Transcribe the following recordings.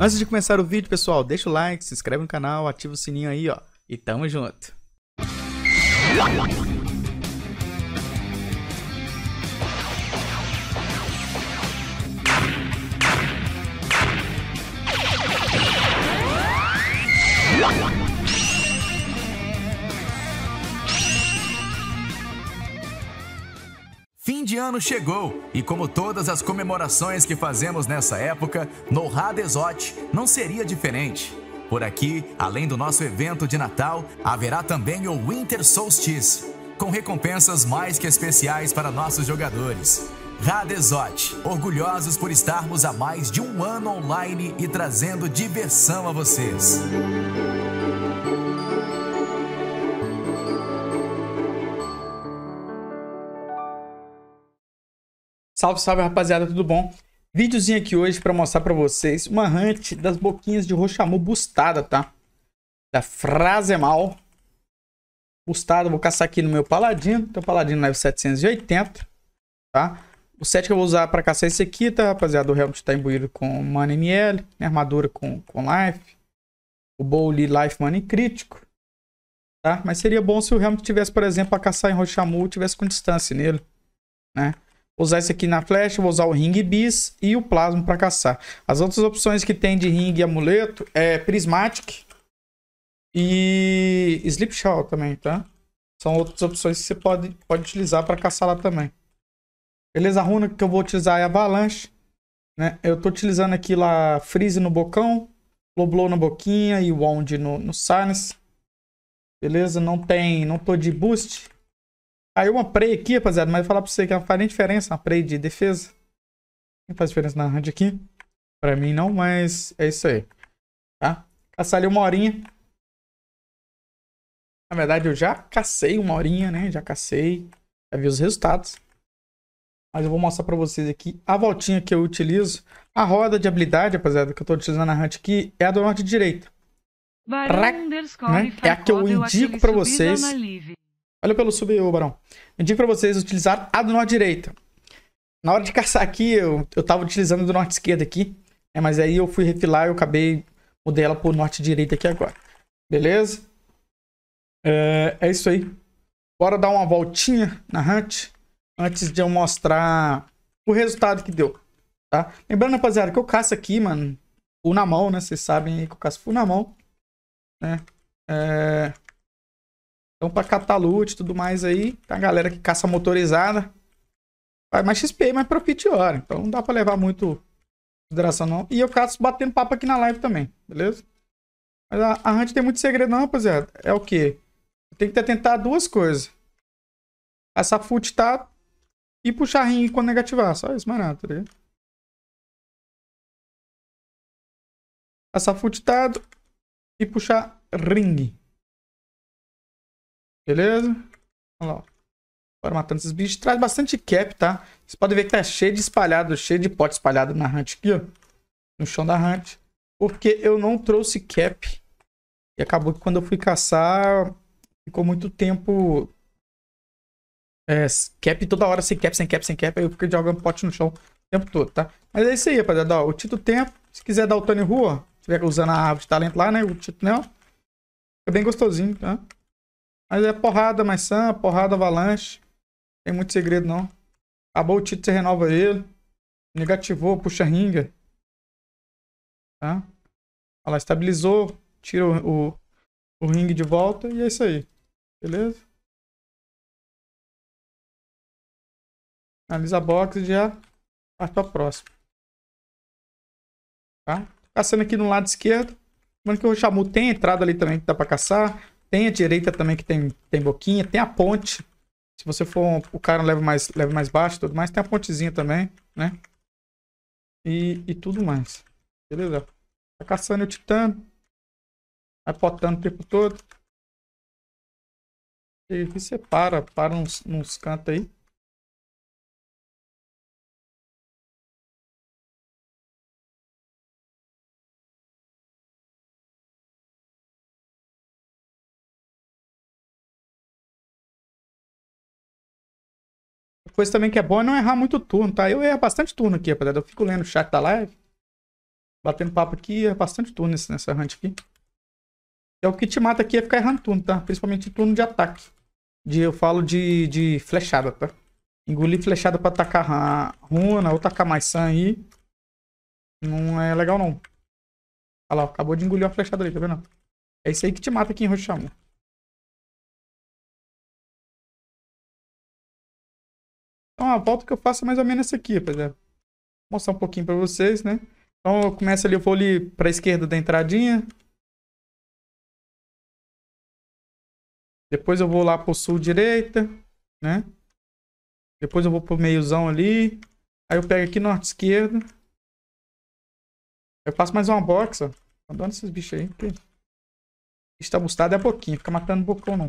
Antes de começar o vídeo, pessoal, deixa o like, se inscreve no canal, ativa o sininho aí, ó. E tamo junto! Fim de ano chegou e, como todas as comemorações que fazemos nessa época, no Radesote não seria diferente. Por aqui, além do nosso evento de Natal, haverá também o Winter Solstice, com recompensas mais que especiais para nossos jogadores. Radesote, orgulhosos por estarmos há mais de um ano online e trazendo diversão a vocês. Salve, salve, rapaziada, tudo bom? Vídeozinho aqui hoje para mostrar para vocês uma hunt das boquinhas de roxamu bustada, tá? Da Frasemal. Bustada, vou caçar aqui no meu Paladino. Então, Paladino leve 780, tá? O set que eu vou usar para caçar é esse aqui, tá, rapaziada? O Helmet tá imbuído com Mana ML, né? armadura com, com Life. O Bowley Life Money crítico, tá? Mas seria bom se o Helmet tivesse, por exemplo, a caçar em roxamu, tivesse com distância nele, né? Vou usar esse aqui na flecha, vou usar o ring bis e o plasma para caçar. As outras opções que tem de ring e amuleto é prismatic e shawl também, tá? São outras opções que você pode, pode utilizar para caçar lá também. Beleza, a runa que eu vou utilizar é avalanche. Né? Eu tô utilizando aqui lá freeze no bocão, loblo na boquinha e wound no, no silence. Beleza, não tem, não tô de boost. Aí uma prey aqui, rapaziada, mas eu vou falar pra você que não faz nem diferença, uma prey de defesa. Não faz diferença na hand aqui. Pra mim não, mas é isso aí. Tá? Caçar ali uma horinha. Na verdade, eu já cacei uma horinha, né? Já cacei. Já vi os resultados. Mas eu vou mostrar pra vocês aqui a voltinha que eu utilizo. A roda de habilidade, rapaziada, que eu tô utilizando na hunt aqui, é a do norte direito. Barão, né? É a que eu indico pra vocês. Valeu pelo sub, Barão. Eu digo para vocês utilizar a do norte direita. Na hora de caçar aqui, eu, eu tava utilizando do norte esquerda aqui. Né? Mas aí eu fui refilar e eu acabei... Mudei ela pro norte direita aqui agora. Beleza? É, é isso aí. Bora dar uma voltinha na Hunt. Antes de eu mostrar o resultado que deu. Tá? Lembrando, rapaziada, que eu caço aqui, mano. Full na mão, né? Vocês sabem que eu caço full na mão. Né? É... Então, para catar loot e tudo mais aí, tá a galera que caça motorizada. Vai mais XP, mais profit hora. Então, não dá para levar muito consideração, não. E eu caço batendo papo aqui na live também, beleza? Mas a, a Hunt tem muito segredo, não, rapaziada. É o quê? Tem que tentar duas coisas. Essa tá e puxar rim quando negativar. Só isso, mano, nada, tá tá e puxar ring. Beleza? Vamos lá. Bora matando esses bichos. Traz bastante cap, tá? Vocês podem ver que tá cheio de espalhado, cheio de pote espalhado na hunt aqui, ó. No chão da hunt. Porque eu não trouxe cap. E acabou que quando eu fui caçar, ficou muito tempo... É, cap toda hora, sem cap, sem cap, sem cap. Aí eu fiquei jogando pote no chão o tempo todo, tá? Mas é isso aí, rapaziada. Ó, o tito tempo. Se quiser dar o Tony Rua, ó. Se tiver usando a árvore de talento lá, né? O tito né? Fica bem gostosinho, tá? Mas é porrada mais sã, porrada avalanche. Tem muito segredo, não. Acabou o título, você renova ele. Negativou, puxa ringa. Tá? Olha lá, estabilizou, tira o, o, o ringue de volta e é isso aí. Beleza? Analisa a box e já parte para a próxima. Tá? Caçando tá aqui no lado esquerdo. mano que o Xamu tem entrada ali também que dá para caçar. Tem a direita também que tem, tem boquinha, tem a ponte. Se você for um, o cara leva mais, leve mais baixo tudo mais, tem a pontezinha também, né? E, e tudo mais. Beleza? Tá caçando o titã. Vai potando o tempo todo. E, e você para nos nos cantos aí. Coisa também que é boa é não errar muito turno, tá? Eu erro bastante turno aqui, rapaziada. Eu fico lendo o chat da live, batendo papo aqui, é bastante turno nesse, nessa hunt aqui. É o que te mata aqui é ficar errando turno, tá? Principalmente turno de ataque. De, eu falo de, de flechada, tá? Engolir flechada pra atacar runa ou tacar maçã aí. Não é legal, não. Olha lá, acabou de engolir uma flechada ali, tá vendo? É isso aí que te mata aqui em Rochamu. Então a volta que eu faço é mais ou menos essa aqui, rapaziada. Vou mostrar um pouquinho para vocês, né? Então eu começo ali, eu vou ali para a esquerda da entradinha. Depois eu vou lá para o sul direita, né? Depois eu vou para o meiozão ali. Aí eu pego aqui norte esquerda. Eu faço mais uma box, ó. Abandona tá esses bichos aí, porque... Bicho tá bustado é pouquinho, fica matando bocão não.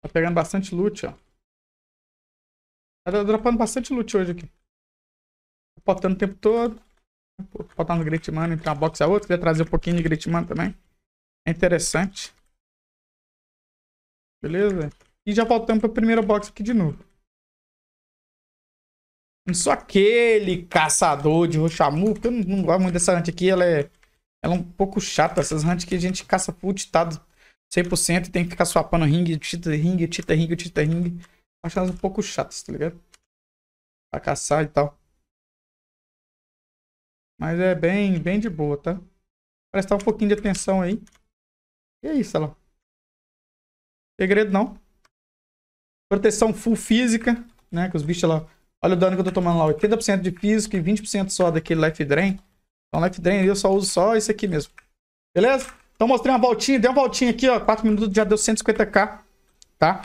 Tá pegando bastante loot, ó. Tá dropando bastante loot hoje aqui. Potando o tempo todo. Botar no Great Man entre uma box e a outra. Queria trazer um pouquinho de Great Man também. É interessante. Beleza? E já voltamos pra primeira box aqui de novo. Não sou aquele caçador de roxamu, porque eu não, não gosto muito dessa hunt aqui. Ela é, ela é um pouco chata. Essas hunts que a gente caça full titado 100% e tem que ficar swapando ringue, tita ringue, tita ringue, tita ringue. Acho elas um pouco chatas, tá ligado? Pra caçar e tal. Mas é bem, bem de boa, tá? Prestar um pouquinho de atenção aí. E é isso, ela. Segredo não. Proteção full física, né? Que os bichos, ela Olha o dano que eu tô tomando lá, 80% de físico e 20% só daquele Life Drain. Então Life Drain eu só uso só esse aqui mesmo. Beleza? Então mostrei uma voltinha, dei uma voltinha aqui, ó. 4 minutos já deu 150k, tá?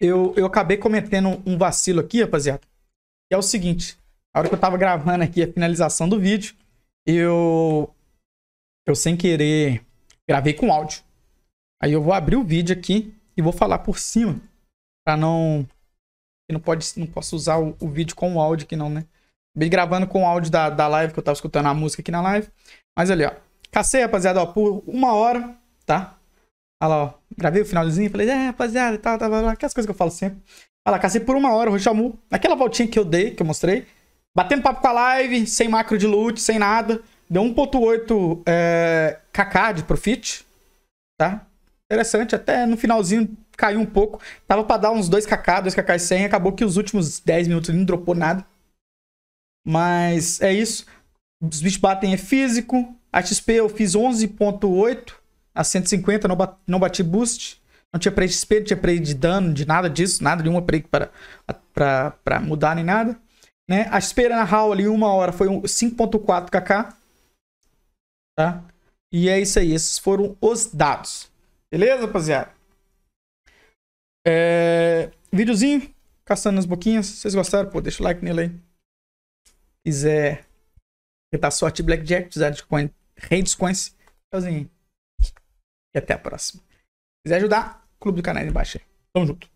Eu, eu acabei cometendo um vacilo aqui, rapaziada. Que é o seguinte. A hora que eu tava gravando aqui a finalização do vídeo, eu... Eu sem querer gravei com áudio. Aí eu vou abrir o vídeo aqui e vou falar por cima. Pra não que não, pode, não posso usar o, o vídeo com o áudio aqui não, né? Acabei gravando com o áudio da, da live, que eu tava escutando a música aqui na live. Mas ali, ó. Cacei, rapaziada, ó, por uma hora, tá? Olha lá, ó. Gravei o finalzinho, falei, é, rapaziada, tal, tal, tal, aquelas coisas que eu falo sempre. Olha lá, cacei por uma hora o Rochamu. Aquela voltinha que eu dei, que eu mostrei. Batendo papo com a live, sem macro de loot, sem nada. Deu 1.8 é, eh, kk de profit, tá? Interessante, até no finalzinho caiu um pouco. Tava para dar uns 2kk, 2kk e 100. Acabou que os últimos 10 minutos ele não dropou nada. Mas é isso. Os bichos batem é físico. A XP eu fiz 11.8 a 150, não, bati, não bati boost. Não tinha prey de XP, não tinha prey de dano, de nada disso, nada, nenhuma prey para, para, para mudar nem nada. Né? A XP na hall ali, uma hora, foi um 5.4kk. Tá? E é isso aí, esses foram os dados. Beleza, rapaziada? É... Videozinho, caçando nas boquinhas. Vocês gostaram? Pô, deixa o like nele aí. Quiser tentar sorte Blackjack, precisar de coin... rei coins. Tchauzinho. E até a próxima. Quiser ajudar, clube do canal aí embaixo. Tamo junto.